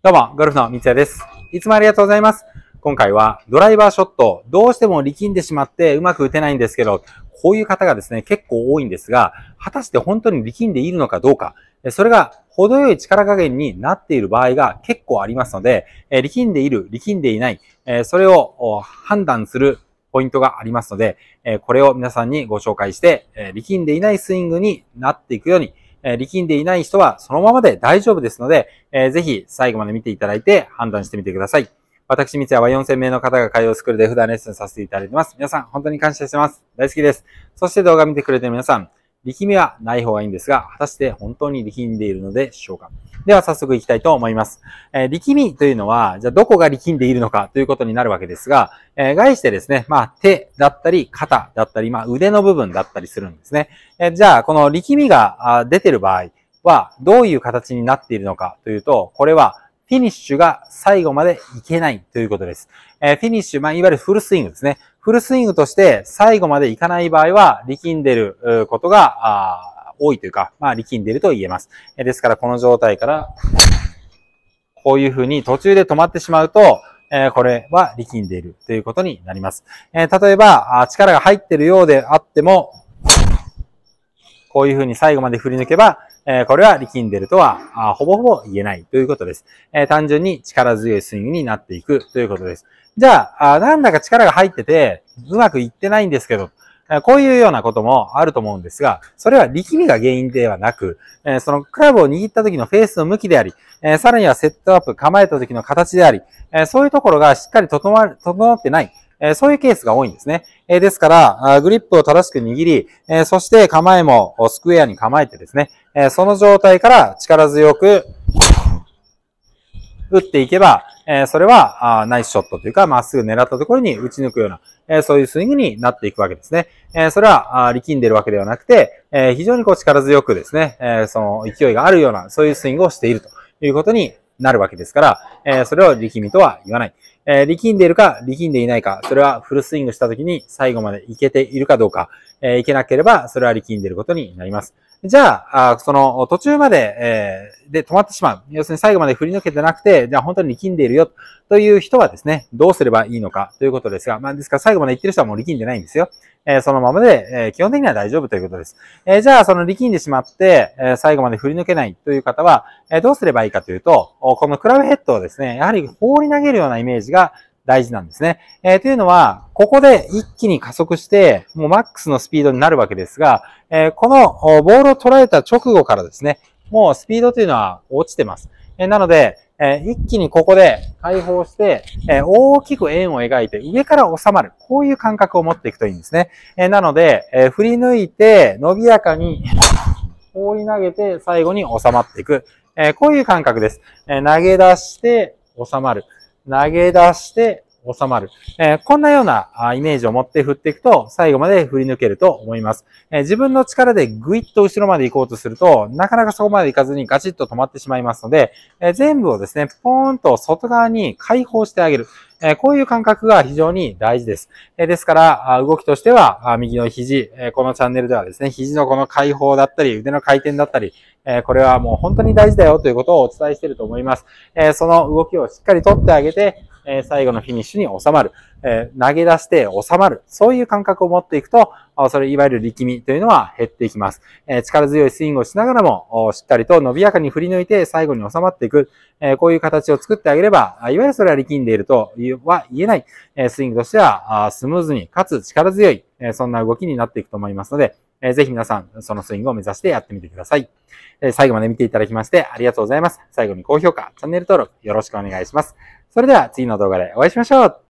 どうも、ゴルフの三谷です。いつもありがとうございます。今回はドライバーショット、どうしても力んでしまってうまく打てないんですけど、こういう方がですね、結構多いんですが、果たして本当に力んでいるのかどうか、それが程よい力加減になっている場合が結構ありますので、力んでいる、力んでいない、それを判断するポイントがありますので、これを皆さんにご紹介して、力んでいないスイングになっていくように、え力んでいない人はそのままで大丈夫ですので、えぜひ最後まで見ていただいて判断してみてください。私、三谷は4000名の方がスクールで普段レッスンさせていただいてます。皆さん、本当に感謝してます。大好きです。そして動画見てくれてる皆さん、力みはない方がいいんですが、果たして本当に力んでいるのでしょうかでは早速いきたいと思います。えー、力みというのは、じゃあどこが力んでいるのかということになるわけですが、えー、概してですね、まあ手だったり肩だったり、まあ腕の部分だったりするんですね。えー、じゃあこの力みが出てる場合は、どういう形になっているのかというと、これはフィニッシュが最後までいけないということです。えー、フィニッシュ、まあ、いわゆるフルスイングですね。フルスイングとして最後までいかない場合は、力んでることが、多いというか、まあ、力んでると言えます。えー、ですから、この状態から、こういうふうに途中で止まってしまうと、えこれは力んでいるということになります。え例えば、力が入ってるようであっても、こういうふうに最後まで振り抜けば、えこれは力んでるとは、ほぼほぼ言えないということです。え単純に力強いスイングになっていくということです。じゃあ、あなんだか力が入ってて、うまくいってないんですけど、こういうようなこともあると思うんですが、それは力みが原因ではなく、そのクラブを握った時のフェースの向きであり、さらにはセットアップ、構えた時の形であり、そういうところがしっかり整ってない、えそういうケースが多いんですね。えですから、グリップを正しく握り、えそして構えもスクエアに構えてですね、えその状態から力強く打っていけば、えそれはナイスショットというか、まっすぐ狙ったところに打ち抜くような、えそういうスイングになっていくわけですね。えそれは力んでるわけではなくて、え非常にこう力強くですね、えその勢いがあるような、そういうスイングをしているということになるわけですから、えそれを力みとは言わない。え力んでいるか、力んでいないか、それはフルスイングした時に最後までいけているかどうか、えいけなければ、それは力んでいることになります。じゃあ、あその途中まで、えー、で止まってしまう。要するに最後まで振り抜けてなくて、じゃあ本当に力んでいるよという人はですね、どうすればいいのかということですが、まあですから最後まで言ってる人はもう力んでないんですよ。えー、そのままで、えー、基本的には大丈夫ということです。えじゃあその力んでしまって、え最後まで振り抜けないという方は、えどうすればいいかというと、このクラブヘッドをですね、やはり放り投げるようなイメージが大事なんですね。えー、というのは、ここで一気に加速して、もうマックスのスピードになるわけですが、えー、このボールを捉えた直後からですね、もうスピードというのは落ちてます。えー、なので、え一気にここで解放して、え大きく円を描いて上から収まる。こういう感覚を持っていくといいんですね。えなので、え振り抜いて、伸びやかに放り投げて、最後に収まっていく。えこういう感覚です。え投げ出して収まる。投げ出して、収まる。えー、こんなようなイメージを持って振っていくと、最後まで振り抜けると思います。えー、自分の力でぐいっと後ろまで行こうとすると、なかなかそこまで行かずにガチッと止まってしまいますので、えー、全部をですね、ポーンと外側に解放してあげる。えこういう感覚が非常に大事です。えですから、動きとしては、右の肘、えこのチャンネルではですね、肘のこの解放だったり、腕の回転だったり、えこれはもう本当に大事だよということをお伝えしていると思います。えその動きをしっかりとってあげて、え最後のフィニッシュに収まる、え投げ出して収まる、そういう感覚を持っていくと、それいわゆる力みというのは減っていきます。え力強いスイングをしながらも、しっかりと伸びやかに振り抜いて最後に収まっていく、えこういう形を作ってあげれば、いわゆるそれは力んでいるとは言えない、えスイングとしてはスムーズに、かつ力強い、えそんな動きになっていくと思いますので、えー、ぜひ皆さん、そのスイングを目指してやってみてください。えー、最後まで見ていただきましてありがとうございます。最後に高評価、チャンネル登録よろしくお願いします。それでは次の動画でお会いしましょう